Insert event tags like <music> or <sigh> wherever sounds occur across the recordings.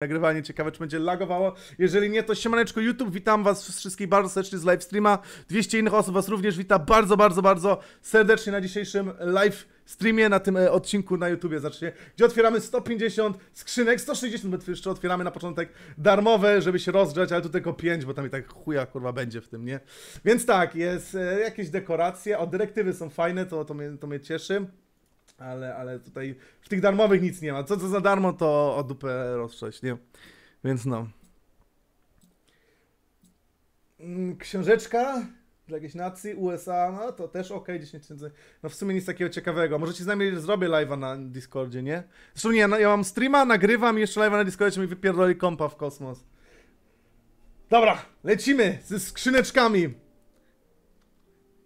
nagrywanie. Ciekawe, czy będzie lagowało. Jeżeli nie, to siemaneczko YouTube. Witam was wszystkich bardzo serdecznie z live streama. 200 innych osób was również wita bardzo, bardzo, bardzo serdecznie na dzisiejszym live streamie, na tym e, odcinku na YouTubie zacznie, gdzie otwieramy 150 skrzynek, 160 metrów jeszcze otwieramy na początek darmowe, żeby się rozgrzać, ale tu tylko 5, bo tam i tak chuja kurwa będzie w tym, nie? Więc tak, jest e, jakieś dekoracje, o dyrektywy są fajne, to, to, mnie, to mnie cieszy. Ale, ale tutaj w tych darmowych nic nie ma. Co, co za darmo, to o dupę rozstrzeć, nie? Więc no. Mm, książeczka dla jakiejś nacji, USA, no to też ok, 10 tysięcy. No w sumie nic takiego ciekawego. Możecie z nami zrobię live'a na Discordzie, nie? Zresztą nie, ja mam streama, nagrywam i jeszcze live'a na Discordzie, czy mi wypierdoli kompa w kosmos. Dobra, lecimy ze skrzyneczkami.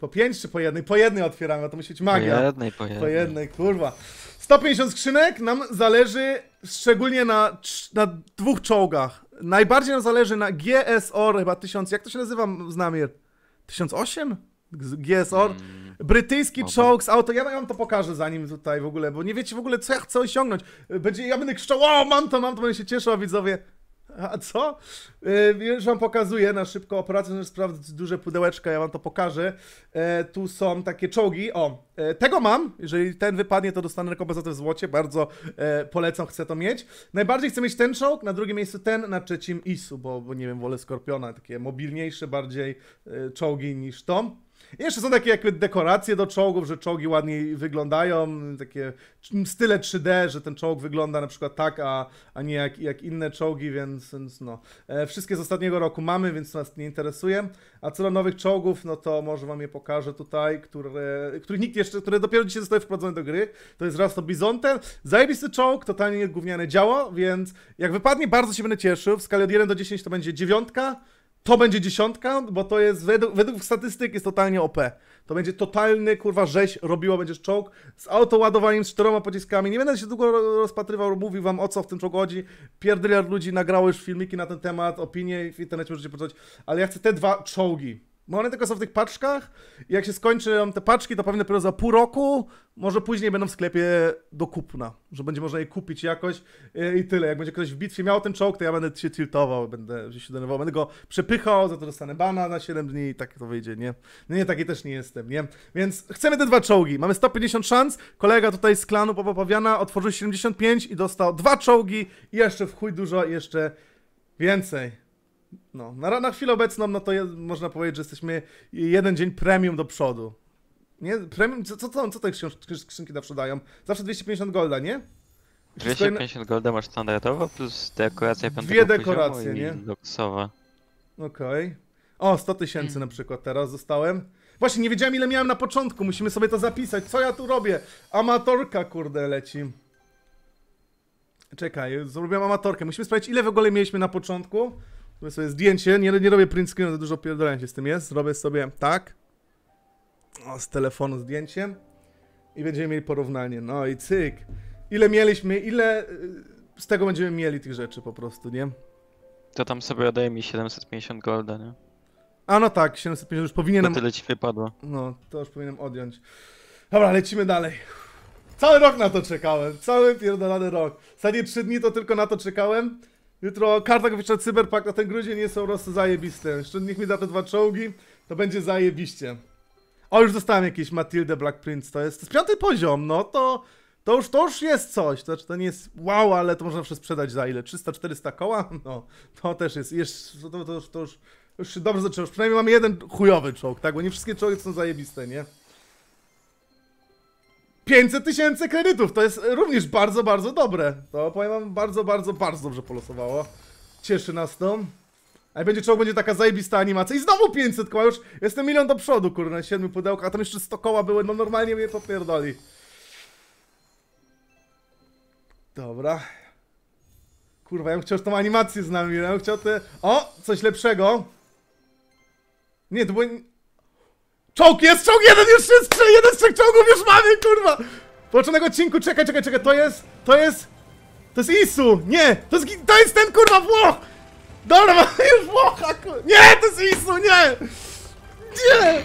Po pięć czy po jednej? Po jednej otwieramy, a to musi być magia. Po jednej, po jednej. Po jednej, kurwa. 150 skrzynek nam zależy szczególnie na, na dwóch czołgach. Najbardziej nam zależy na GSOR chyba 1000, jak to się nazywa znamier? 1008? GSOR? Hmm. Brytyjski Oba. czołg z auto, ja wam to pokażę zanim tutaj w ogóle, bo nie wiecie w ogóle co ja chcę osiągnąć. Będzie, ja będę krzyczał, o mam to, mam to, będę się cieszył, widzowie... <laughs> A co? E, już wam pokazuję na szybko operację, że sprawdzę duże pudełeczka, ja wam to pokażę. E, tu są takie czołgi. O, e, tego mam. Jeżeli ten wypadnie, to dostanę rekompensatę w złocie. Bardzo polecam, chcę to mieć. Najbardziej chcę mieć ten czołg, na drugim miejscu ten, na trzecim Isu, bo, bo nie wiem, wolę Skorpiona, takie mobilniejsze bardziej czołgi niż to jeszcze są takie jakby dekoracje do czołgów, że czołgi ładniej wyglądają, takie style 3D, że ten czołg wygląda na przykład tak, a, a nie jak, jak inne czołgi, więc, więc no. E, wszystkie z ostatniego roku mamy, więc nas nie interesuje. A co do nowych czołgów, no to może wam je pokażę tutaj, które, których nikt jeszcze, które dopiero dzisiaj zostały wprowadzone do gry. To jest raz to Bizonte. Zajebisty czołg, totalnie gówniane działo, więc jak wypadnie, bardzo się będę cieszył. W skali od 1 do 10 to będzie dziewiątka to będzie dziesiątka, bo to jest, według, według statystyk jest totalnie OP. To będzie totalny, kurwa, rzeź robiło, będziesz czołg z autoładowaniem, z czteroma pociskami. Nie będę się długo rozpatrywał, mówił wam o co w tym czołgu chodzi. Pierdyliard ludzi nagrało już filmiki na ten temat, opinie w internecie możecie poczytać, ale ja chcę te dwa czołgi. Bo one tylko są w tych paczkach i jak się skończą te paczki, to pewnie dopiero za pół roku, może później będą w sklepie do kupna, że będzie można je kupić jakoś e, i tyle. Jak będzie ktoś w bitwie miał ten czołg, to ja będę się tiltował, będę się denerwował, będę go przepychał, za to dostanę bana na 7 dni i tak to wyjdzie, nie? No nie, taki też nie jestem, nie? Więc chcemy te dwa czołgi, mamy 150 szans, kolega tutaj z klanu Papa Pawiana otworzył 75 i dostał dwa czołgi i jeszcze w chuj dużo, jeszcze więcej. No, na, na chwilę obecną, no to je, można powiedzieć, że jesteśmy jeden dzień premium do przodu. Nie? Premium, co, co, co, te skrzynki, skrzynki zawsze dają? Zawsze 250 golda, nie? 250 golda masz standardowo plus dekoracja piątego Dwie dekoracje, nie? Doksowa. Okej. Okay. O, 100 tysięcy mm. na przykład teraz zostałem. Właśnie, nie wiedziałem ile miałem na początku, musimy sobie to zapisać. Co ja tu robię? Amatorka, kurde, leci. Czekaj, zrobiłem amatorkę. Musimy sprawdzić, ile w ogóle mieliśmy na początku. Robię sobie zdjęcie, nie, nie robię print za dużo pierdolenia się z tym jest. Robię sobie tak. O, z telefonu zdjęcie I będziemy mieli porównanie. No i cyk. Ile mieliśmy, ile y, z tego będziemy mieli tych rzeczy po prostu, nie? To tam sobie oddaje mi 750 golda, nie? A no tak, 750 już powinienem... To tyle ci wypadło. No, to już powinienem odjąć. Dobra, lecimy dalej. Cały rok na to czekałem, cały pierdolany rok. W zasadzie 3 dni to tylko na to czekałem. Jutro karta graficzna Cyberpunk na ten grudzień nie są prostu zajebiste. Jeszcze niech mi da te dwa czołgi, to będzie zajebiście. O, już dostałem jakieś Matilde Black Prince, to jest, to jest piąty poziom, no to... To już, to już jest coś, to znaczy to nie jest wow, ale to można zawsze sprzedać za ile? 300-400 koła? No, to też jest, jest to, to, to, już, to już, już się dobrze zaczęło. Przynajmniej mamy jeden chujowy czołg, tak? Bo nie wszystkie czołgi są zajebiste, nie? 500 tysięcy kredytów, to jest również bardzo, bardzo dobre. To powiem wam, bardzo, bardzo, bardzo dobrze polosowało. Cieszy nas to. A będzie czołg, będzie taka zajebista animacja. I znowu 500 koła, już jestem milion do przodu, kurde, 7 pudełka, a tam jeszcze 100 koła były, no normalnie mnie popierdoli. Dobra. Kurwa, ja bym chciał tą animację z nami, ja bym chciał te... O, coś lepszego. Nie, to było... Czołg jest, czołg jeden już jest, jeden z trzech czołgów już mamy, kurwa! Połączonego odcinku, czekaj, czekaj, czekaj, to jest, to jest... To jest Isu! Nie! To jest, to jest ten kurwa Włoch! Dobra, <laughs> już Włocha kurwa! Nie! To jest Isu! Nie! Nie!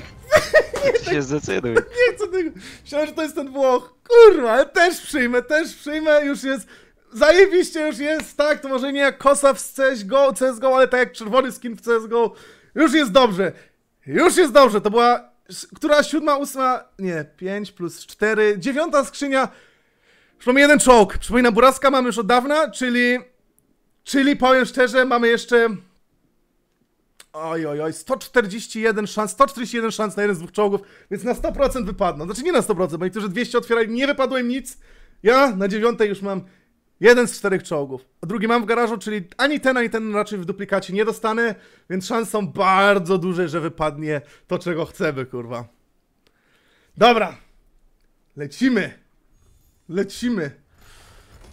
<laughs> Nie, się tak- zdecyduj. <laughs> Nie chcę tego. Myślałem, że to jest ten Włoch. Kurwa, ale też przyjmę, też przyjmę, już jest. Zajebiście już jest, tak, to może nie jak kosa w CSGO, CSGO, ale tak jak czerwony skin w CSGO. Już jest dobrze. Już jest dobrze, to była która siódma, ósma, nie, pięć plus cztery, dziewiąta skrzynia. Przypomnę jeden jeden czołg. Przypomina, Buraska mamy już od dawna, czyli... Czyli powiem szczerze, mamy jeszcze... Oj, oj, oj, 141 szans, 141 szans na jeden z dwóch czołgów, więc na 100% wypadną. Znaczy nie na 100%, bo niektórzy 200 otwierali, nie wypadło im nic. Ja na dziewiątej już mam Jeden z czterech czołgów. A drugi mam w garażu, czyli ani ten, ani ten raczej w duplikacie nie dostanę, więc szanse są bardzo duże, że wypadnie to, czego chcemy, kurwa. Dobra. Lecimy. Lecimy.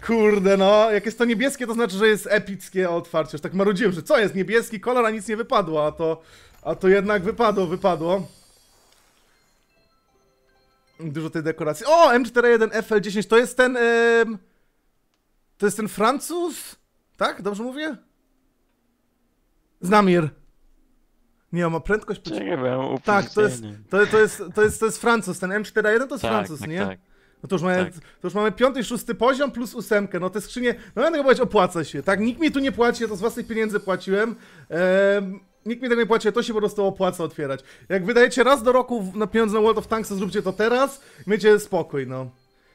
Kurde, no. Jak jest to niebieskie, to znaczy, że jest epickie otwarcie. Już tak marudziłem, że co jest niebieski kolor, a nic nie wypadło, a to, a to jednak wypadło, wypadło. Dużo tej dekoracji. O, M41 FL10 to jest ten... Yy... To jest ten Francuz? Tak? Dobrze mówię? Znamir. Nie, on ma prędkość pociągu. Tak, to jest, to, to, jest, to, jest, to jest Francuz. Ten M4A1 to jest tak, Francuz, tak, nie? Tak. No to już, mamy, tak. to już mamy piąty i szósty poziom plus ósemkę. No te skrzynie, no ja tego powiedzieć, opłaca się, tak? Nikt mi tu nie płaci, ja to z własnych pieniędzy płaciłem. Ehm, nikt mi tego nie płaci, to się po prostu opłaca otwierać. Jak wydajecie raz do roku na pieniądze na World of Tanks, to zróbcie to teraz, miecie spokój, no.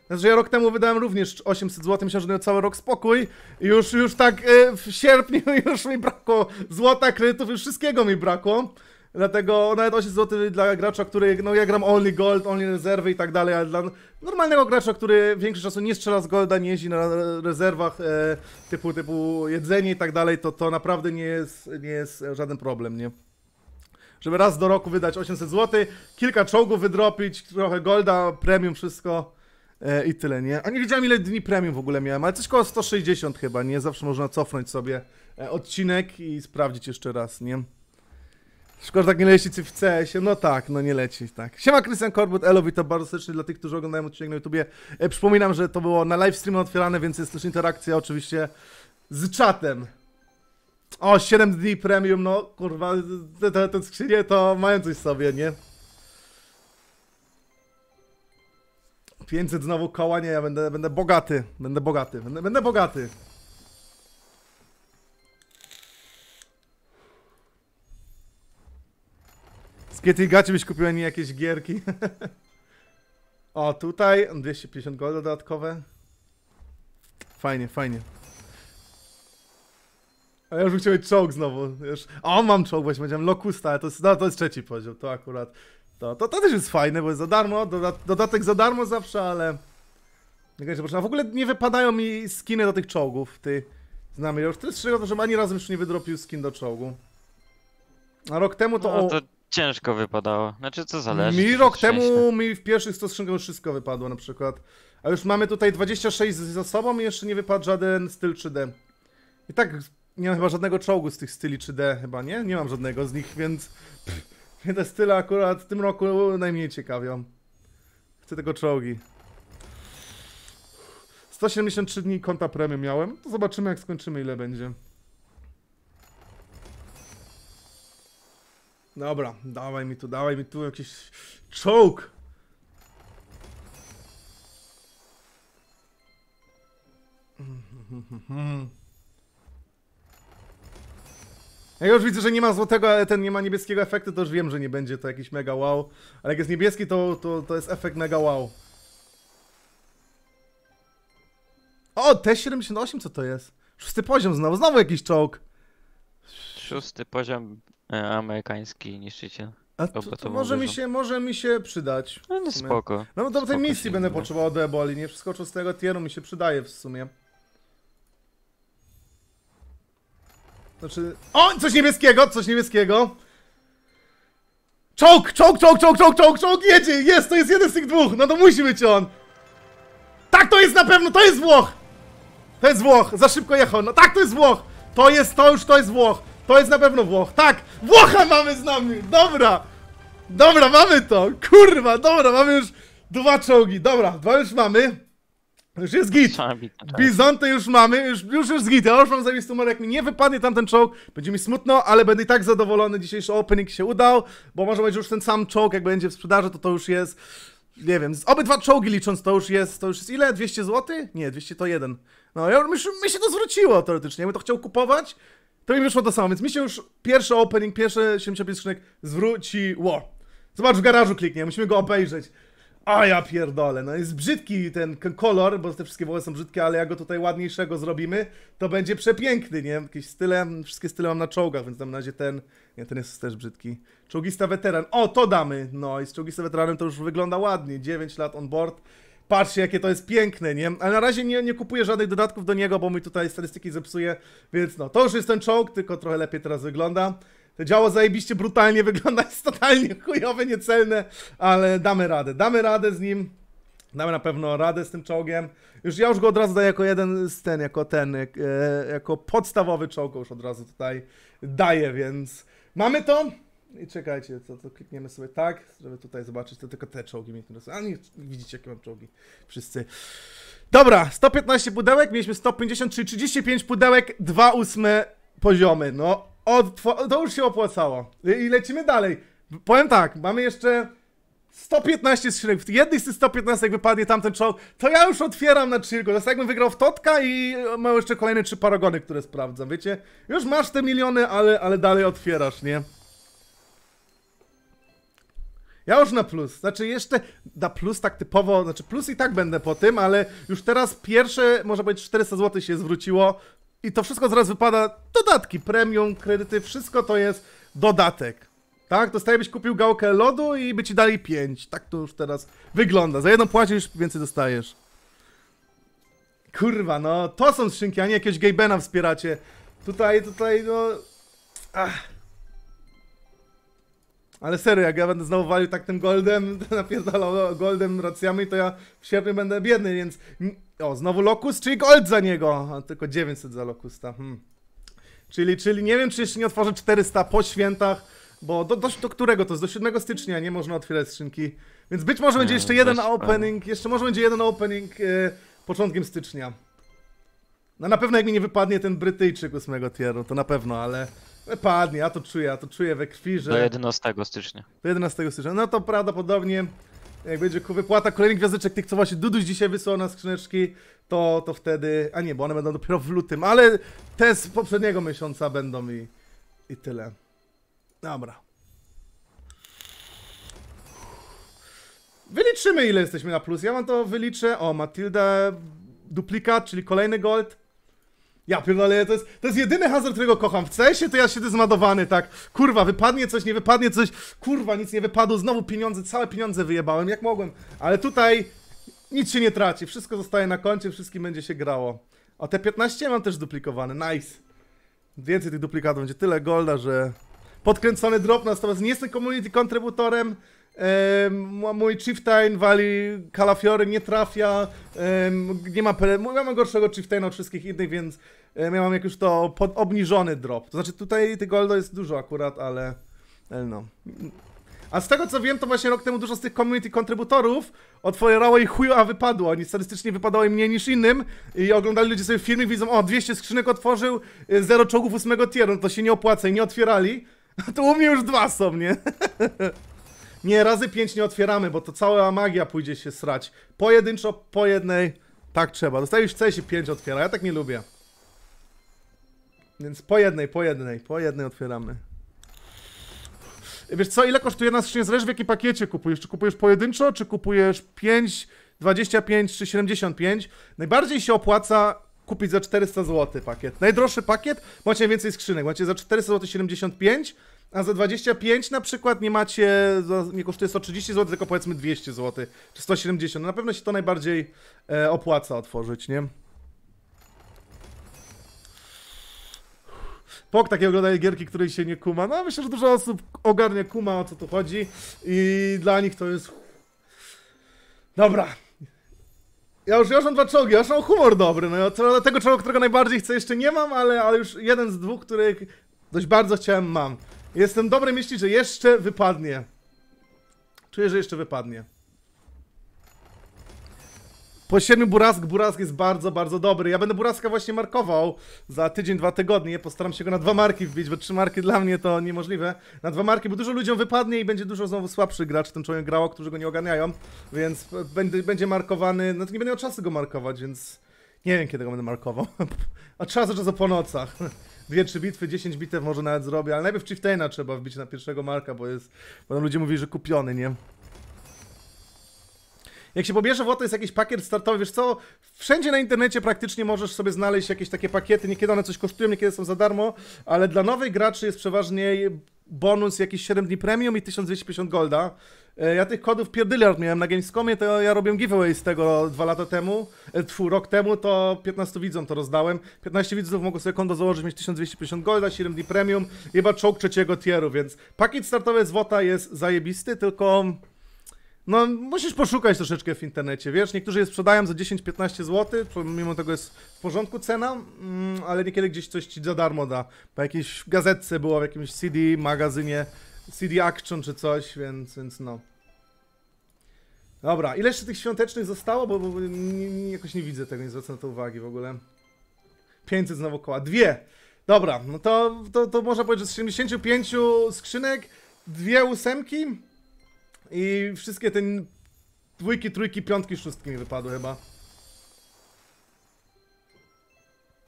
Znaczy ja rok temu wydałem również 800 zł, myślałem, że cały rok spokój. Już, już tak e, w sierpniu <laughs> już mi brakło złota, kredytów, już wszystkiego mi brakło. Dlatego nawet 8 zł dla gracza, który, no ja gram only gold, only rezerwy i tak dalej, ale dla normalnego gracza, który większość czasu nie strzela z golda, nie jeździ na rezerwach e, typu, typu jedzenie i tak dalej, to to naprawdę nie jest, nie jest żaden problem, nie? Żeby raz do roku wydać 800 zł, kilka czołgów wydropić, trochę golda, premium, wszystko. E, I tyle, nie? A nie wiedziałem ile dni premium w ogóle miałem, ale coś koło 160 chyba, nie? Zawsze można cofnąć sobie e, odcinek i sprawdzić jeszcze raz, nie? Szkoda, tak nie leci w CS-ie. No tak, no nie leci, tak. Siema, Krystian Korbut, elo, witam bardzo serdecznie dla tych, którzy oglądają odcinek na YouTubie. E, przypominam, że to było na live otwierane, więc jest też interakcja oczywiście z czatem. O, 7 dni premium, no kurwa, te, te, te skrzynie to mają coś sobie, nie? 500 znowu koła, nie, ja będę, będę bogaty, będę bogaty, będę, będę bogaty. Z Gacie byś kupił, nie jakieś gierki. <laughs> o, tutaj 250 gold dodatkowe. Fajnie, fajnie. A ja już mieć czołg znowu. Już... O, mam czołg, właśnie będziemy lokusta, ale to no, to jest trzeci poziom, to akurat. To, to, to też jest fajne, bo jest za darmo, doda dodatek za darmo zawsze, ale... A w ogóle nie wypadają mi skiny do tych czołgów, ty. Znamy już tyle strzegło, że ani razem już nie wydropił skin do czołgu. A rok temu to... No, to ciężko wypadało. Znaczy, co zależy. Mi rok temu, mi w pierwszych 100 skrzynkach już wszystko wypadło na przykład. A już mamy tutaj 26 za sobą i jeszcze nie wypadł żaden styl 3D. I tak nie mam chyba żadnego czołgu z tych styli 3D, chyba nie? Nie mam żadnego z nich, więc... Pff. Mnie <laughs> te style akurat w tym roku najmniej ciekawią. Chcę tego czołgi. 173 dni konta premium miałem. To zobaczymy jak skończymy ile będzie. Dobra, dawaj mi tu, dawaj mi tu jakiś czołg. Mm-hmm. <laughs> Jak już widzę, że nie ma złotego, ale ten nie ma niebieskiego efektu, to już wiem, że nie będzie to jakiś mega wow. Ale jak jest niebieski, to, to, to jest efekt mega wow. O, T78 co to jest? Szósty poziom znowu, znowu jakiś czołg. Szósty poziom e, amerykański niszczyciel. A to, to może, mi się, może mi się przydać. No, no spoko. No do tej misji będę potrzebował deboli, nie? Wszystko tego tieru mi się przydaje w sumie. Znaczy... O! Coś niebieskiego! Coś niebieskiego! Czołg! Czołg, czołg, czołg, czołg, czołg, czołg! Jedzie! Jest! To jest jeden z tych dwóch! No to musi być on! Tak, to jest na pewno! To jest Włoch! To jest Włoch! Za szybko jechał! No tak, to jest Włoch! To jest, to już, to jest Włoch! To jest na pewno Włoch! Tak! Włocha mamy z nami! Dobra! Dobra, mamy to! Kurwa, dobra, mamy już dwa czołgi! Dobra, dwa już mamy. Już jest git. Bizonty już mamy, już, już jest git. Ja już mam zamiast numer, jak mi nie wypadnie tamten czołg, będzie mi smutno, ale będę i tak zadowolony, dzisiejszy opening się udał, bo może będzie już ten sam czołg, jak będzie w sprzedaży, to to już jest, nie wiem, z obydwa czołgi licząc, to już jest, to już jest ile? 200 zł? Nie, 200 to jeden. No, ja, mi, mi się to zwróciło teoretycznie, bym to chciał kupować, to mi wyszło to samo, więc mi się już pierwszy opening, pierwsze 75 skrzynek zwróciło. Zobacz, w garażu kliknie, musimy go obejrzeć. A ja pierdolę, no jest brzydki ten kolor, bo te wszystkie woły są brzydkie, ale jak go tutaj ładniejszego zrobimy, to będzie przepiękny, nie? Jakieś style, wszystkie style mam na czołgach, więc na razie ten, nie, ten jest też brzydki. Czołgista weteran, o to damy! No i z czołgista weteranem to już wygląda ładnie, 9 lat on board. Patrzcie, jakie to jest piękne, nie? Ale na razie nie, nie kupuję żadnych dodatków do niego, bo mi tutaj statystyki zepsuje, więc no, to już jest ten czołg, tylko trochę lepiej teraz wygląda. To działo zajebiście brutalnie, wygląda jest totalnie chujowe, niecelne, ale damy radę. Damy radę z nim. Damy na pewno radę z tym czołgiem. Już ja już go od razu daję jako jeden z ten, jako ten, jak, e, jako podstawowy czołg już od razu tutaj daję, więc mamy to. I czekajcie, to, to klikniemy sobie tak, żeby tutaj zobaczyć, to tylko te czołgi mi interesują. A nie, widzicie jakie mam czołgi, wszyscy. Dobra, 115 pudełek, mieliśmy 150, czyli 35 pudełek, 2 ósme poziomy, no od to już się opłacało. I lecimy dalej. Powiem tak, mamy jeszcze 115 skrzynek. W jednej z tych 115 jak wypadnie tamten czołg, to ja już otwieram na Chirgo. To jest jakbym wygrał w Totka i e, mam jeszcze kolejne trzy paragony, które sprawdzam, wiecie? Już masz te miliony, ale, ale dalej otwierasz, nie? Ja już na plus, znaczy jeszcze na plus tak typowo, znaczy plus i tak będę po tym, ale już teraz pierwsze, może być 400 zł się zwróciło i to wszystko zaraz wypada, dodatki, premium, kredyty, wszystko to jest dodatek. Tak, dostaje byś kupił gałkę lodu i by ci dali 5. Tak to już teraz wygląda. Za jedną płacisz, więcej dostajesz. Kurwa, no, to są skrzynki, a nie jakieś Gabena wspieracie. Tutaj, tutaj, no... Ach. Ale serio, jak ja będę znowu walił tak tym goldem, <laughs> napierdalał goldem racjami, to ja w sierpniu będę biedny, więc... O, znowu Locust, czyli gold za niego! A tylko 900 za Locusta, hmm. Czyli, czyli nie wiem, czy jeszcze nie otworzę 400 po świętach, bo do, do, do którego to jest? Do 7 stycznia nie można otwierać skrzynki. Więc być może będzie jeszcze jeden opening, jeszcze może będzie jeden opening e, początkiem stycznia. No na pewno jak mi nie wypadnie ten Brytyjczyk 8 tieru, to na pewno, ale... E, padnie, ja to czuję, ja to czuję we krwi, że... Do 11 stycznia. Do 11 stycznia. No to prawdopodobnie, jak będzie ku wypłata kolejnych gwiazdeczek, tych co właśnie Duduś dzisiaj wysłał na skrzyneczki, to, to wtedy... A nie, bo one będą dopiero w lutym, ale te z poprzedniego miesiąca będą i, i tyle. Dobra. Wyliczymy ile jesteśmy na plus. Ja wam to wyliczę. O, Matilda duplikat, czyli kolejny gold. Ja pierdolę, to jest, to jest jedyny hazard, którego kocham. W CS-ie to ja siedzę zmadowany, tak. Kurwa, wypadnie coś, nie wypadnie coś. Kurwa, nic nie wypadło, znowu pieniądze, całe pieniądze wyjebałem, jak mogłem. Ale tutaj nic się nie traci, wszystko zostaje na koncie, wszystkim będzie się grało. A te 15 mam też duplikowane, nice. Więcej tych duplikatów, będzie tyle golda, że... Podkręcony drop, natomiast nie jestem community kontrybutorem. Um, mój Chieftain wali kalafiory, nie trafia, nie ma, ja mam gorszego Chieftaina od wszystkich innych, więc E, miałam jak już to pod, obniżony drop. To znaczy tutaj tego Goldo jest dużo akurat, ale no. A z tego co wiem, to właśnie rok temu dużo z tych community kontrybutorów otwierało i chuju, a wypadło. Oni statystycznie wypadało im mniej niż innym i oglądali ludzie sobie i widzą, o 200 skrzynek otworzył, 0 e, czołgów 8 tieru, no to się nie opłaca i nie otwierali. <laughs> to u mnie już dwa są, nie? <laughs> nie, razy 5 nie otwieramy, bo to cała magia pójdzie się srać. Pojedynczo, po jednej, tak trzeba. Dostajesz w i 5 otwiera, ja tak nie lubię. Więc po jednej, po jednej, po jednej otwieramy. Wiesz co, ile kosztuje na skrzynię? Zależy w jakim pakiecie kupujesz. Czy kupujesz pojedynczo, czy kupujesz 5, 25 czy 75? Najbardziej się opłaca kupić za 400 zł pakiet. Najdroższy pakiet, macie więcej skrzynek. Macie za 400 zł 75, a za 25 na przykład nie macie, nie kosztuje 130 zł, tylko powiedzmy 200 zł czy 170. No na pewno się to najbardziej e, opłaca otworzyć, nie? Pok takie oglądają gierki, której się nie kuma. No myślę, że dużo osób ogarnie kuma, o co tu chodzi i dla nich to jest... Dobra. Ja już, ja już mam dwa czołgi, ja już mam humor dobry. No, tego czołgu, którego najbardziej chcę, jeszcze nie mam, ale, ale już jeden z dwóch, których dość bardzo chciałem, mam. Jestem dobry. myśli, że jeszcze wypadnie. Czuję, że jeszcze wypadnie siedmiu Burask. Burask jest bardzo, bardzo dobry. Ja będę Buraska właśnie markował za tydzień, dwa tygodnie. Postaram się go na dwa marki wbić, bo trzy marki dla mnie to niemożliwe. Na dwa marki, bo dużo ludziom wypadnie i będzie dużo znowu słabszych graczy tym człowiekiem grało, którzy go nie oganiają. Więc będzie, będzie markowany. No to nie będę miał czasu go markować, więc nie wiem kiedy go będę markował. A trzeba za czasu po nocach <laughs> dwie, trzy bitwy, 10 bitew może nawet zrobię, ale najpierw Chieftaina trzeba wbić na pierwszego marka, bo jest, bo ludzie mówili, że kupiony, nie? jak się pobierze w to jest jakiś pakiet startowy, wiesz co, wszędzie na internecie praktycznie możesz sobie znaleźć jakieś takie pakiety, niekiedy one coś kosztują, niekiedy są za darmo, ale dla nowych graczy jest przeważnie bonus jakiś 7 dni premium i 1250 golda. E, ja tych kodów pierdyliard miałem na Gamescomie, to ja robiłem giveaway z tego dwa lata temu, e, tfu, rok temu, to 15 widzom to rozdałem. 15 widzów mogło sobie konto założyć, mieć 1250 golda, 7 dni premium, chyba czołg trzeciego tieru, więc pakiet startowy z WOTA jest zajebisty, tylko no, musisz poszukać troszeczkę w internecie, wiesz, niektórzy je sprzedają za 10-15 zł, mimo tego jest w porządku cena, mm, ale niekiedy gdzieś coś ci za darmo da. Po jakiejś gazetce było, w jakimś CD, magazynie, CD Action czy coś, więc, więc no. Dobra, ile jeszcze tych świątecznych zostało, bo, bo nie, jakoś nie widzę tego, nie zwracam na to uwagi w ogóle. 500 znowu koła, dwie! Dobra, no to, to, to można powiedzieć, że z 75 skrzynek, dwie ósemki, i wszystkie te dwójki, trójki, piątki, szóstki mi wypadły chyba.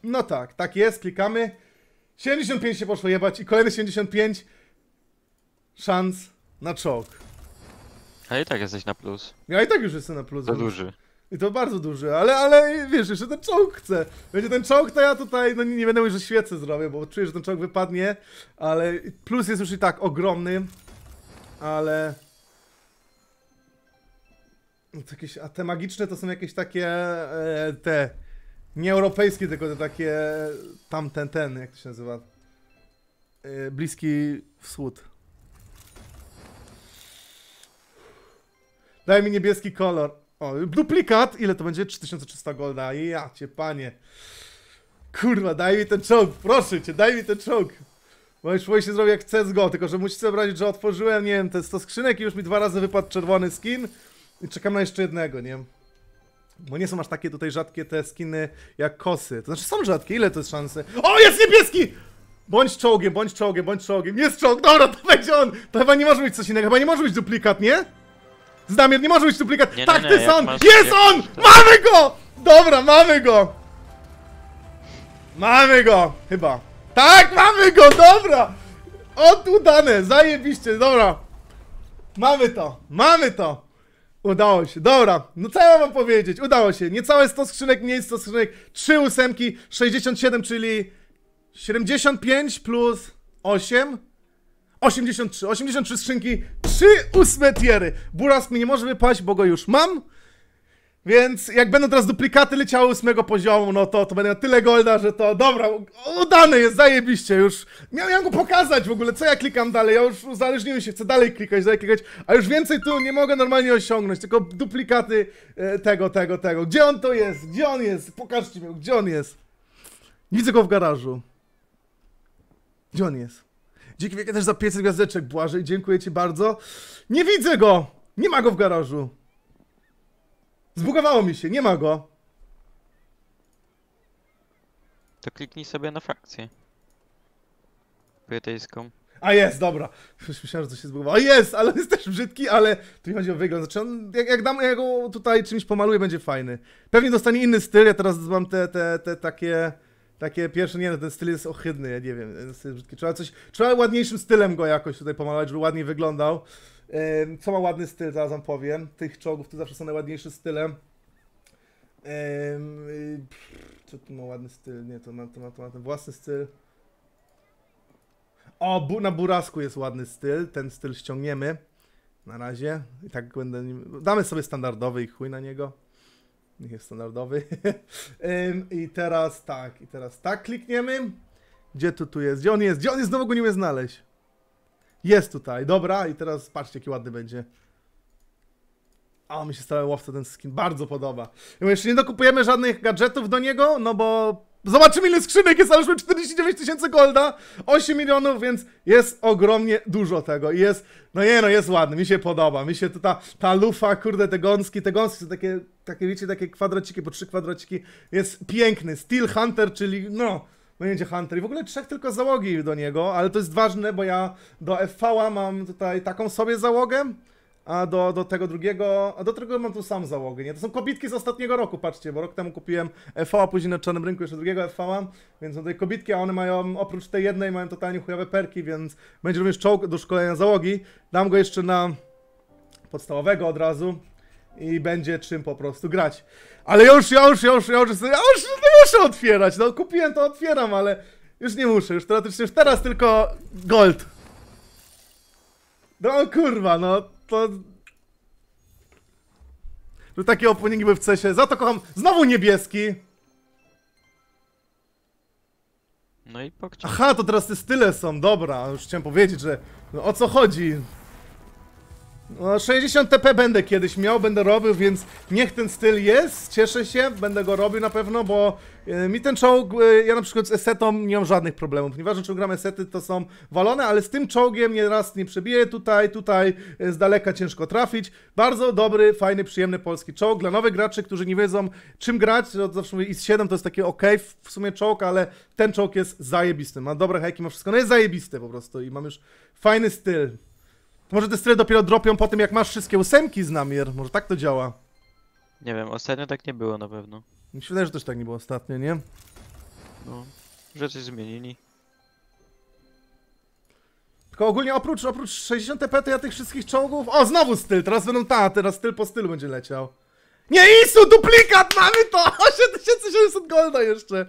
No tak, tak jest, klikamy. 75 się poszło jebać i kolejne 75 szans na czołg. A i tak jesteś na plus. Ja i tak już jestem na plus. To duży. I to bardzo duży, ale, ale wiesz, jeszcze ten czołg chce. Będzie ten czołg, to ja tutaj no nie, nie będę mówił, że świecę zrobię, bo czuję, że ten czołg wypadnie, ale plus jest już i tak ogromny, ale... No jakieś, a te magiczne to są jakieś takie e, te nie europejskie, tylko te takie tamten ten, jak to się nazywa. E, bliski wschód. Daj mi niebieski kolor. O, duplikat! Ile to będzie? 3300 golda. Ja cię, panie. Kurwa, daj mi ten czołg, proszę cię, daj mi ten czołg. Bo już się zrobić jak CSGO, tylko że sobie wyobrazić, że otworzyłem, nie wiem, te 100 skrzynek i już mi dwa razy wypadł czerwony skin. I czekam na jeszcze jednego, nie? Bo nie są aż takie tutaj rzadkie te skiny jak kosy. To znaczy są rzadkie, ile to jest szansy? O, jest niebieski! Bądź czołgiem, bądź czołgiem, bądź czołgiem. Jest czołg, dobra, to będzie on! To chyba nie może być coś innego, chyba nie może być duplikat, nie? Znamier, nie może być duplikat. Nie, tak, ty on! Masz, jest on! Mamy go! Dobra, mamy go! Mamy go! Chyba. Tak, mamy go, dobra! Od udane, zajebiście, dobra. Mamy to, mamy to! Udało się, dobra, no co ja mam powiedzieć, udało się, niecałe 100 skrzynek, mniej 100 skrzynek, 3 ósemki, 67, czyli 75 plus 8, 83, 83 skrzynki, 3 ósme tiery. Buras mi nie może wypaść, bo go już mam. Więc jak będą teraz duplikaty leciały ósmego poziomu, no to, to będę miał tyle golda, że to dobra, udane jest, zajebiście już. Miałem go pokazać w ogóle, co ja klikam dalej, ja już uzależniłem się, chcę dalej klikać, dalej klikać, a już więcej tu nie mogę normalnie osiągnąć, tylko duplikaty e, tego, tego, tego. Gdzie on to jest? Gdzie on jest? Pokażcie mi, gdzie on jest? Nie widzę go w garażu. Gdzie on jest? Dzięki wielkie też za 500 gwiazdeczek, Błażej, dziękuję ci bardzo. Nie widzę go! Nie ma go w garażu. Zbugowało mi się, nie ma go. To kliknij sobie na frakcję. Brytyjską. A jest, dobra. myślałem, że coś się zbugowało. A jest, ale jest też brzydki, ale tu mi chodzi o wygląd. Znaczy on, jak, jak dam, go tutaj czymś pomaluję, będzie fajny. Pewnie dostanie inny styl, ja teraz mam te, te, te takie... Takie pierwsze, nie no, ten styl jest ohydny, ja nie wiem, styl brzydki. Trzeba coś, trzeba ładniejszym stylem go jakoś tutaj pomalować, żeby ładniej wyglądał. Co ma ładny styl, zaraz wam powiem. Tych czołgów to zawsze są najładniejsze stylem. Y, co tu ma ładny styl? Nie, to ma, to ma, to ma ten własny styl. O, bu na Burasku jest ładny styl, ten styl ściągniemy. Na razie. I tak będę... Damy sobie standardowy i chuj na niego jest standardowy. <laughs> I teraz tak, i teraz tak klikniemy. Gdzie tu, tu jest? Gdzie on jest? Gdzie on jest? Znowu go nie umiem znaleźć. Jest tutaj, dobra. I teraz patrzcie, jaki ładny będzie. A, mi się stale łowca ten skin bardzo podoba. I jeszcze nie dokupujemy żadnych gadżetów do niego, no bo Zobaczymy ile skrzynek jest, ale już 49 tysięcy golda, 8 milionów, więc jest ogromnie dużo tego i jest, no nie no, jest ładny, mi się podoba, mi się to ta, ta lufa, kurde, te gąski, te gąski są takie, takie wiecie, takie kwadraciki, po trzy kwadraciki, jest piękny, Steel Hunter, czyli no, no będzie Hunter i w ogóle trzech tylko załogi do niego, ale to jest ważne, bo ja do FV-a mam tutaj taką sobie załogę, a do, do tego drugiego, a do tego mam tu sam załogę, nie? To są kobitki z ostatniego roku, patrzcie, bo rok temu kupiłem FV, a później na czarnym rynku jeszcze drugiego EV, więc są tutaj kobitki, a one mają, oprócz tej jednej, mają totalnie chujowe perki, więc będzie również czołg do szkolenia załogi. Dam go jeszcze na podstawowego od razu i będzie czym po prostu grać. Ale już, ja już, ja już, ja już, ja już muszę otwierać, no kupiłem to, otwieram, ale już nie muszę, już teoretycznie już teraz tylko gold. No kurwa, no to... Że takie openingi były w cesie. Za to kocham znowu niebieski. No i pokciąg. Aha, to teraz te style są, dobra. Już chciałem powiedzieć, że no, o co chodzi. No, 60 TP będę kiedyś miał, będę robił, więc niech ten styl jest, cieszę się, będę go robił na pewno, bo e, mi ten czołg, e, ja na przykład z esetą nie mam żadnych problemów, nieważne czy gram esety, to są walone, ale z tym czołgiem nie raz nie przebiję, tutaj, tutaj e, z daleka ciężko trafić. Bardzo dobry, fajny, przyjemny polski czołg. Dla nowych graczy, którzy nie wiedzą czym grać, no, to zawsze mówię IS-7 to jest takie ok, w sumie czołg, ale ten czołg jest zajebisty, ma dobre hejki, ma wszystko, no jest zajebisty po prostu i mam już fajny styl. To może te style dopiero dropią po tym, jak masz wszystkie ósemki z namier. Może tak to działa. Nie wiem, ostatnio tak nie było na pewno. Mi się wydaje, że też tak nie było ostatnio, nie? No, że coś zmienili. Tylko ogólnie oprócz, oprócz 60 p to ja tych wszystkich czołgów... O, znowu styl, teraz będą ta, teraz styl po stylu będzie leciał. Nie, ISU, duplikat, mamy to! 8700 <laughs> golda jeszcze.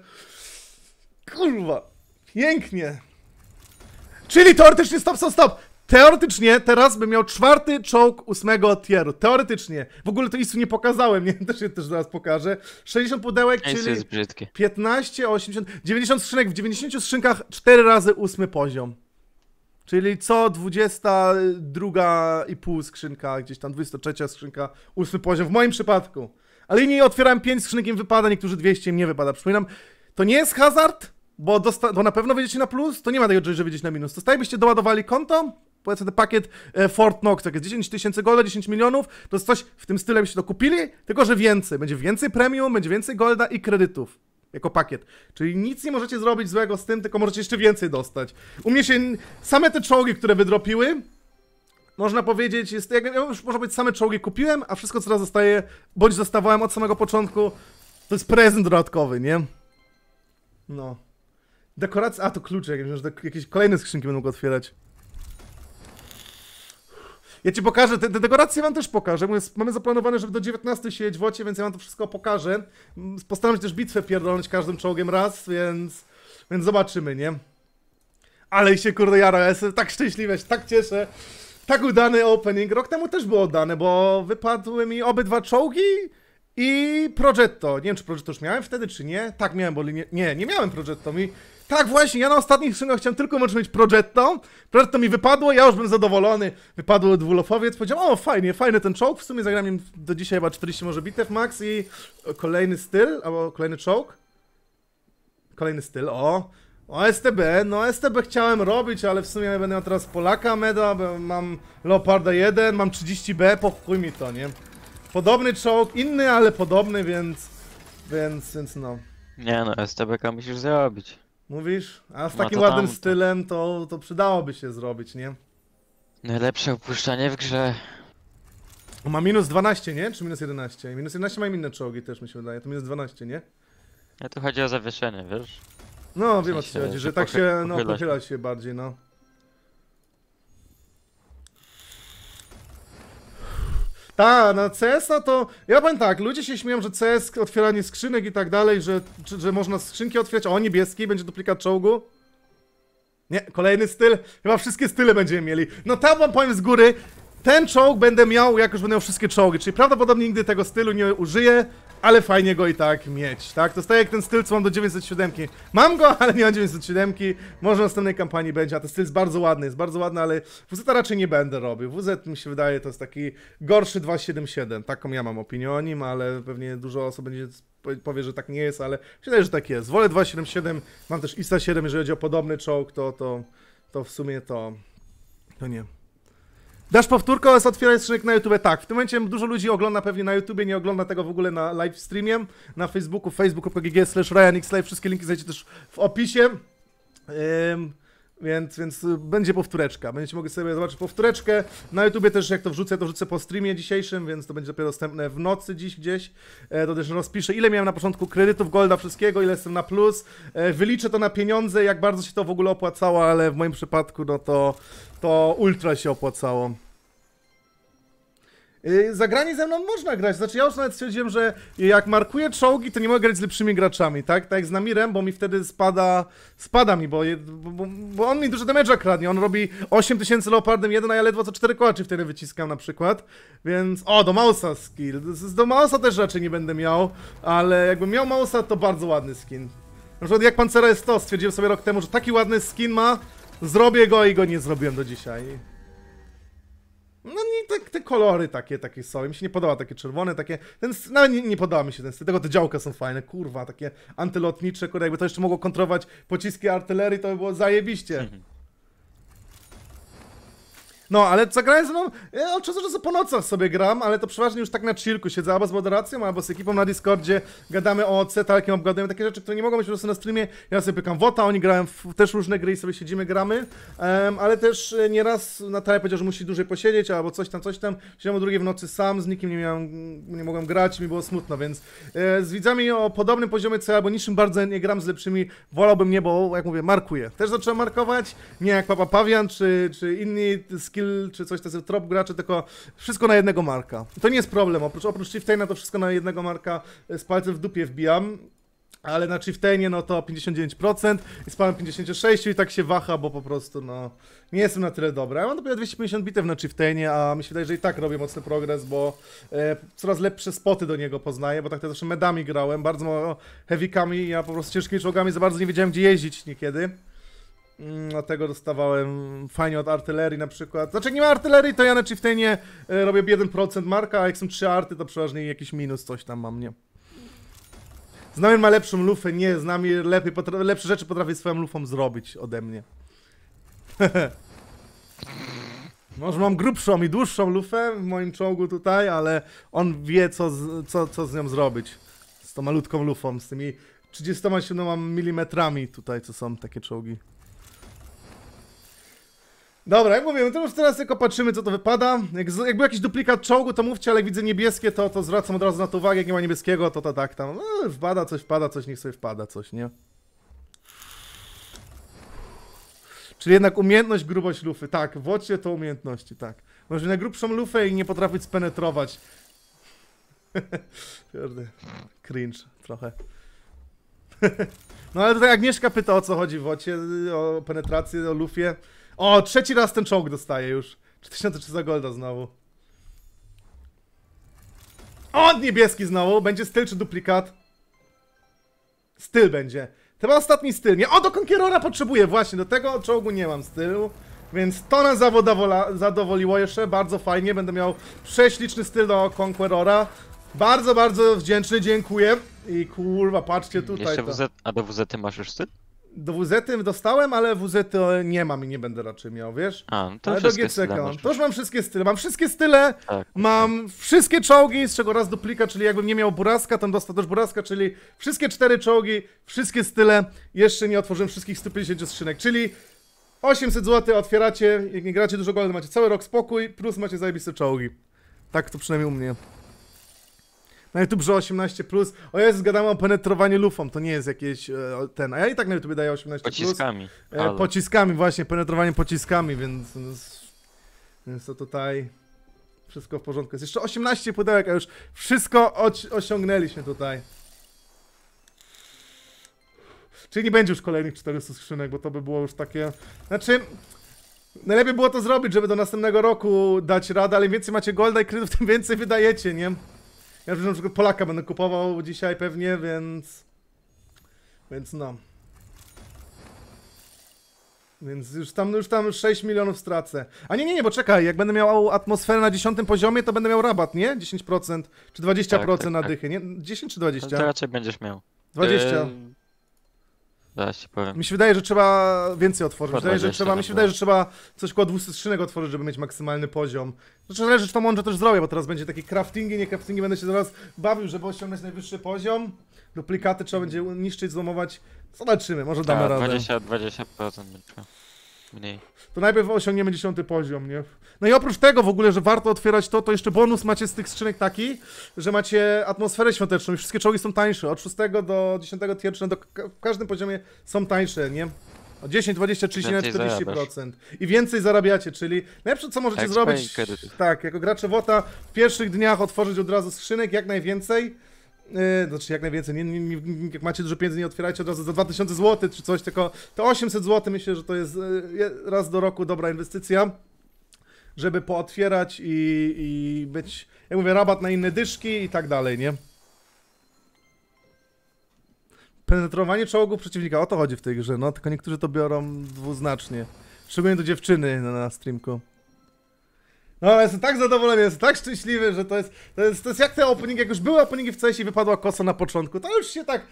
Kurwa. Pięknie. Czyli teoretycznie stop, stop, stop. Teoretycznie teraz bym miał czwarty czołg ósmego tieru. Teoretycznie. W ogóle to istu nie pokazałem, nie? <laughs> Też, też zaraz pokażę. 60 pudełek, czyli jest brzydkie. 15, 80, 90 skrzynek. W 90 skrzynkach 4 razy ósmy poziom. Czyli co 22 i pół skrzynka, gdzieś tam 23 skrzynka, ósmy poziom w moim przypadku. Ale nie otwierałem 5 skrzynek, im wypada, niektórzy 200 im nie wypada. Przypominam, to nie jest hazard, bo, bo na pewno wyjdziecie na plus, to nie ma tego, że wyjdziecie na minus. Dostajbyście doładowali konto, powiedzmy ten pakiet e, Fort Knox, jak jest 10 tysięcy golda, 10 milionów, to jest coś w tym stylu, byście to kupili, tylko że więcej. Będzie więcej premium, będzie więcej golda i kredytów jako pakiet. Czyli nic nie możecie zrobić złego z tym, tylko możecie jeszcze więcej dostać. U mnie się same te czołgi, które wydropiły, można powiedzieć, jest, jak, już może być same czołgi kupiłem, a wszystko, co teraz zostaje, bądź zostawałem od samego początku, to jest prezent dodatkowy, nie? No. dekoracja, a to klucze, jakieś, jakieś kolejne skrzynki będą go otwierać. Ja ci pokażę, te, te dekoracje wam też pokażę. Mamy zaplanowane, żeby do 19 siedzieć w ocie, więc ja wam to wszystko pokażę. Postaram się też bitwę pierdolnąć każdym czołgiem raz, więc, więc zobaczymy, nie? Ale się kurde jara, ja jestem tak szczęśliwy, się tak cieszę. Tak udany opening. Rok temu też było udane, bo wypadły mi obydwa czołgi i Progetto. Nie wiem, czy Progetto już miałem wtedy, czy nie. Tak, miałem, bo nie, nie, nie miałem Progetto. Mi... Tak, właśnie, ja na ostatnich skrzynach chciałem tylko może mieć Progetto. Progetto mi wypadło, ja już bym zadowolony. Wypadło dwulofowiec, powiedziałem, o fajnie, fajny ten czołg. W sumie zagram do dzisiaj chyba 40 może bitew max i kolejny styl, albo kolejny czołg. Kolejny styl, o. O STB, no STB chciałem robić, ale w sumie będę miał teraz Polaka Meda, mam Leoparda 1, mam 30B, po mi to, nie? Podobny czołg, inny, ale podobny, więc... Więc, więc no. Nie no, STBK musisz zrobić. Mówisz? A z takim no ładnym tam, stylem to, to przydałoby się zrobić, nie? Najlepsze opuszczanie w grze. Ma minus 12, nie? Czy minus 11? Minus 11 ma inne czołgi też mi się wydaje, to minus 12, nie? Ja tu chodzi o zawieszenie, wiesz? No, wiem o co chodzi, że tak się, no, pochyla się bardziej, no. Tak, na cs to... Ja powiem tak, ludzie się śmieją, że CS, otwieranie skrzynek i tak dalej, że, że, że można skrzynki otwierać. O, niebieski, będzie duplikat czołgu. Nie, kolejny styl. Chyba wszystkie style będziemy mieli. No tam wam powiem z góry, ten czołg będę miał, jak już będę miał wszystkie czołgi, czyli prawdopodobnie nigdy tego stylu nie użyję, ale fajnie go i tak mieć, tak? To jest tak jak ten styl, co mam do 907. Mam go, <laughs> ale nie mam 907, może w następnej kampanii będzie, a ten styl jest bardzo ładny, jest bardzo ładny, ale WZ raczej nie będę robił. WZ mi się wydaje, to jest taki gorszy 277, taką ja mam opinię o nim, ale pewnie dużo osób będzie powie, że tak nie jest, ale myślę, że tak jest. Wolę 277, mam też ISA 7, jeżeli chodzi o podobny czołg, to, to, to w sumie to, to nie. Dasz powtórkę oraz otwieraj skrzynek na YouTube. Tak, w tym momencie dużo ludzi ogląda pewnie na YouTube, nie ogląda tego w ogóle na live streamie, na Facebooku, facebook.gg slash Ryan Live. Wszystkie linki znajdziecie też w opisie. Ym... Więc, więc y, będzie powtóreczka. Będziecie mogli sobie zobaczyć powtóreczkę. Na YouTubie też jak to wrzucę, to wrzucę po streamie dzisiejszym, więc to będzie dopiero dostępne w nocy dziś gdzieś. E, to też rozpiszę, ile miałem na początku kredytów Golda wszystkiego, ile jestem na plus. E, wyliczę to na pieniądze, jak bardzo się to w ogóle opłacało, ale w moim przypadku no to, to ultra się opłacało. Y, Zagranie ze mną można grać. Znaczy, ja już nawet stwierdziłem, że jak markuję czołgi, to nie mogę grać z lepszymi graczami, tak? Tak jak z Namirem, bo mi wtedy spada, spada mi, bo, je, bo, bo on mi dużo damage'a kradnie. On robi 8000 Leopardem 1, a ja ledwo co 4 kołaczy wtedy wyciskam na przykład. Więc, o, do Mausa skill. Z do Mausa też raczej nie będę miał, ale jakbym miał Mausa, to bardzo ładny skin. Na przykład jak Pancera jest to, stwierdziłem sobie rok temu, że taki ładny skin ma, zrobię go i go nie zrobiłem do dzisiaj. No i te, te, kolory takie, takie są. Mi się nie podoba takie czerwone, takie. Ten, no nie, nie podoba mi się ten styl. Tego te działka są fajne, kurwa, takie antylotnicze, kurde, jakby to jeszcze mogło kontrolować pociski artylerii, to by było zajebiście. Mhm. No, ale zagrałem ze mną, ja od czasu do czasu po nocach sobie gram, ale to przeważnie już tak na chillku siedzę, albo z moderacją, albo z ekipą na Discordzie, gadamy o OC, talkiem obgadujemy takie rzeczy, które nie mogą być po prostu na streamie. Ja sobie pykam Wota, oni grają w też różne gry i sobie siedzimy, gramy, um, ale też e, nieraz Natalia powiedział, że musi dłużej posiedzieć, albo coś tam, coś tam. Siedziałem o drugiej w nocy sam, z nikim nie miałem, nie mogłem grać, mi było smutno, więc e, z widzami o podobnym poziomie co ja, albo niczym bardzo nie gram z lepszymi, wolałbym nie, bo jak mówię, markuję. Też zacząłem markować, nie jak Papa Pawian, czy, czy inni skill skill czy coś, to jest trop graczy, tylko wszystko na jednego marka. To nie jest problem, oprócz, oprócz Chieftaina to wszystko na jednego marka e, z palcem w dupie wbijam. Ale na Chieftainie no to 59% i spałem 56 i tak się waha, bo po prostu no nie jestem na tyle dobry. Ja mam dopiero 250 bitew na Chieftainie, a mi się wydaje, że i tak robię mocny progres, bo e, coraz lepsze spoty do niego poznaję, bo tak to zawsze medami grałem, bardzo heavykami, ja po prostu ciężkimi czołgami za bardzo nie wiedziałem gdzie jeździć niekiedy. Mm, dlatego dostawałem fajnie od artylerii na przykład. Znaczy nie ma artylerii, to ja na nie e, robię 1% marka, a jak są 3 arty, to przeważnie jakiś minus coś tam mam, nie? Znamy ma lepszą lufę, nie, z lepiej, lepsze rzeczy potrafię swoją lufą zrobić ode mnie. <laughs> Może mam grubszą i dłuższą lufę w moim czołgu tutaj, ale on wie co z, co, co z nią zrobić. Z tą malutką lufą, z tymi 37 mm tutaj, co są takie czołgi. Dobra, jak mówię, to już teraz tylko patrzymy, co to wypada. Jak, był jakiś duplikat czołgu, to mówcie, ale jak widzę niebieskie, to, to zwracam od razu na to uwagę. Jak nie ma niebieskiego, to, to tak tam. No, wpada coś, wpada coś, niech sobie wpada coś, nie? Czyli jednak umiejętność, grubość lufy. Tak, w ocie to umiejętności, tak. Może najgrubszą lufę i nie potrafić spenetrować. <laughs> Kurde, cringe trochę. <laughs> no ale tutaj Agnieszka pyta o co chodzi w ocie, o penetrację, o lufie. O, trzeci raz ten czołg dostaje już. 4300 golda znowu. O, niebieski znowu. Będzie styl czy duplikat? Styl będzie. Chyba ostatni styl. Nie, o, do konquerora potrzebuję właśnie. Do tego czołgu nie mam stylu. Więc to nas zadowoliło jeszcze. Bardzo fajnie. Będę miał prześliczny styl do Conquerora. Bardzo, bardzo wdzięczny. Dziękuję. I kurwa, patrzcie tutaj. Jeszcze WZ, a do WZ masz już styl? do wz dostałem, ale WZ nie mam i nie będę raczej miał, wiesz? A, no to ale do GCK. To już mam wszystkie style. Mam wszystkie style, tak, mam tak. wszystkie czołgi, z czego raz duplika, czyli jakbym nie miał buraska, tam dostał też buraska, czyli wszystkie cztery czołgi, wszystkie style. Jeszcze nie otworzyłem wszystkich 150 skrzynek, czyli 800 zł otwieracie, jak nie gracie dużo golda, macie cały rok spokój, plus macie zajebiste czołgi. Tak to przynajmniej u mnie na YouTube, że 18+. Plus. O ja zgadamy o penetrowaniu lufą, to nie jest jakieś e, ten, a ja i tak na YouTube daję 18+. Pociskami. Plus. E, ale. Pociskami, właśnie, penetrowanie pociskami, więc, więc to tutaj wszystko w porządku. Jest jeszcze 18 pudełek, a już wszystko osiągnęliśmy tutaj. Czyli nie będzie już kolejnych 400 skrzynek, bo to by było już takie... Znaczy, najlepiej było to zrobić, żeby do następnego roku dać radę, ale im więcej macie golda i kredytów, tym więcej wydajecie, nie? Ja już na przykład Polaka będę kupował dzisiaj pewnie, więc... Więc no. Więc już tam, już tam 6 milionów stracę. A nie, nie, nie, bo czekaj, jak będę miał atmosferę na 10 poziomie, to będę miał rabat, nie? 10% czy 20% tak, tak, na tak. dychy, nie? 10 czy 20? To raczej będziesz miał. 20. Yy... Da się Mi się wydaje, że trzeba więcej otworzyć. Wydaje, że trzeba, mi się wydaje, że trzeba coś koło 200 skrzynek otworzyć, żeby mieć maksymalny poziom. Znaczy zależy, czy to mądrze też zrobię, bo teraz będzie takie craftingi, nie craftingi, będę się zaraz bawił, żeby osiągnąć najwyższy poziom. Duplikaty trzeba będzie niszczyć, złomować. Zobaczymy, może damy razem tak, radę. 20, 20% będzie mniej. To najpierw osiągniemy dziesiąty poziom, nie? No i oprócz tego w ogóle, że warto otwierać to, to jeszcze bonus macie z tych skrzynek taki, że macie atmosferę świąteczną i wszystkie czołgi są tańsze. Od 6 do 10 tierczne do w każdym poziomie są tańsze, nie? O 10, 20, 30, nawet 40%. Zarabiasz. I więcej zarabiacie, czyli najlepsze co możecie zrobić, tak, jako gracze WOTA w pierwszych dniach otworzyć od razu skrzynek jak najwięcej, znaczy jak najwięcej, nie, nie, nie, jak macie dużo pieniędzy, nie otwierajcie od razu za 2000 zł czy coś, tylko te 800 zł myślę, że to jest e, raz do roku dobra inwestycja, żeby pootwierać i, i być, jak mówię, rabat na inne dyszki i tak dalej, nie? Penetrowanie czołgów przeciwnika, o to chodzi w tej grze, no, tylko niektórzy to biorą dwuznacznie. Szczególnie do dziewczyny na, na streamku. No, jestem tak zadowolony, jestem tak szczęśliwy, że to jest, to jest, to jest jak ten opening, jak już były opening w CS i wypadła kosa na początku, to już się tak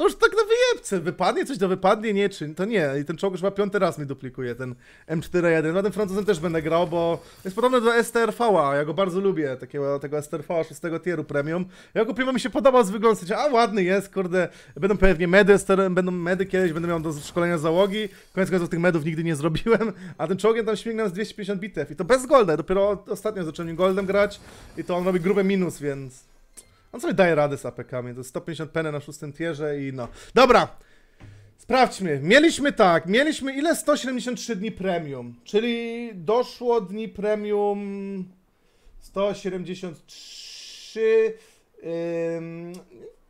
to już tak na wyjebce, wypadnie coś, to no wypadnie, nie czy to nie. I ten czołg już chyba piąty raz mi duplikuje, ten M41. Na tym Francuzem też będę grał, bo jest podobny do STRV-a, ja go bardzo lubię, takiego tego STRV-a 6 tieru premium. Ja go mi się podobał z wyglądu, a ładny jest, kurde, będą pewnie medy, będą medy kiedyś, będę miał do szkolenia załogi, koniec końców tych medów nigdy nie zrobiłem, a ten czołgiem tam śmignam z 250 bitew i to bez golda, dopiero ostatnio zacząłem goldem grać i to on robi grube minus, więc... On sobie daje radę z APK-ami. To 150 penę na szóstym tierze i no. Dobra! Sprawdźmy. Mieliśmy tak, mieliśmy ile? 173 dni premium. Czyli doszło dni premium 173,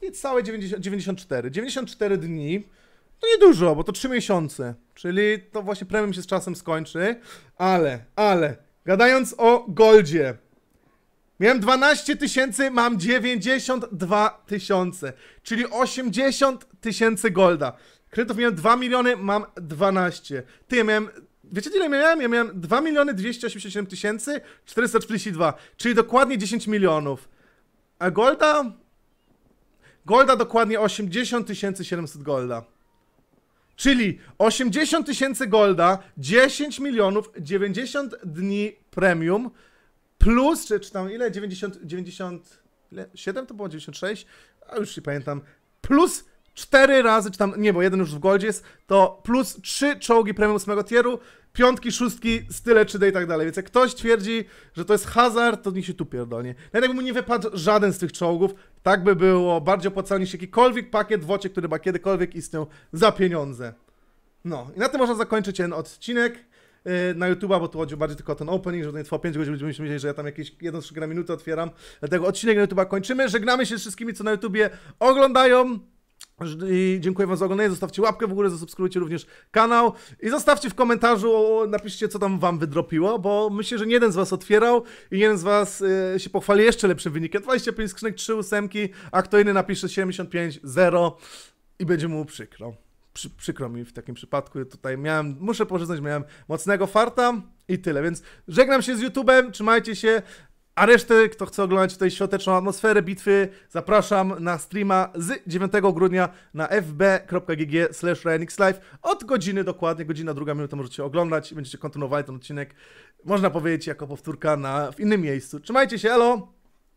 yy, całe 90, 94. 94 dni. To niedużo, bo to 3 miesiące. Czyli to właśnie premium się z czasem skończy. Ale, ale, gadając o Goldzie. Miałem 12 tysięcy, mam 92 tysiące, czyli 80 tysięcy golda. Kredytów miałem 2 miliony, mam 12. Ty, ja miałem... Wiecie ile miałem? Ja miałem 2 miliony 287 tysięcy 442, czyli dokładnie 10 milionów. A golda? Golda dokładnie 80 700 golda. Czyli 80 tysięcy golda, 10 milionów, 90 dni premium, plus, czy, czy tam ile? 90, 90, ile? 7 to było? 96? A już się pamiętam. Plus 4 razy, czy tam, nie, bo jeden już w Goldzie jest, to plus 3 czołgi premium 8 tieru, piątki, szóstki, style 3D i tak dalej. Więc jak ktoś twierdzi, że to jest hazard, to niech się tu pierdolnie. Nawet jakby mu nie wypadł żaden z tych czołgów, tak by było bardziej opłacalnie niż jakikolwiek pakiet w ocie, który ma kiedykolwiek istniał za pieniądze. No, i na tym można zakończyć ten odcinek. Y, na YouTube'a, bo tu chodzi bardziej tylko o ten opening, że to nie trwa 5 godzin, ludzie myśleli, że ja tam jakieś 1-3 gra minuty otwieram. Dlatego odcinek na YouTube'a kończymy. Żegnamy się z wszystkimi, co na YouTubie oglądają. I dziękuję Wam za oglądanie. Zostawcie łapkę w górę, zasubskrybujcie również kanał i zostawcie w komentarzu, napiszcie, co tam Wam wydropiło, bo myślę, że nie jeden z Was otwierał i nie jeden z Was y, się pochwali jeszcze lepszym wynikiem. 25 skrzynek, 3 ósemki, a kto inny napisze 75, 0 i będzie mu przykro przy, przykro mi w takim przypadku. Tutaj miałem, muszę porzucać, miałem mocnego farta i tyle. Więc żegnam się z YouTube'em, trzymajcie się. A resztę, kto chce oglądać tutaj świąteczną atmosferę bitwy, zapraszam na streama z 9 grudnia na fb.gg slash Live. Od godziny dokładnie, godzina druga minuta możecie oglądać i będziecie kontynuowali ten odcinek, można powiedzieć, jako powtórka na, w innym miejscu. Trzymajcie się, elo!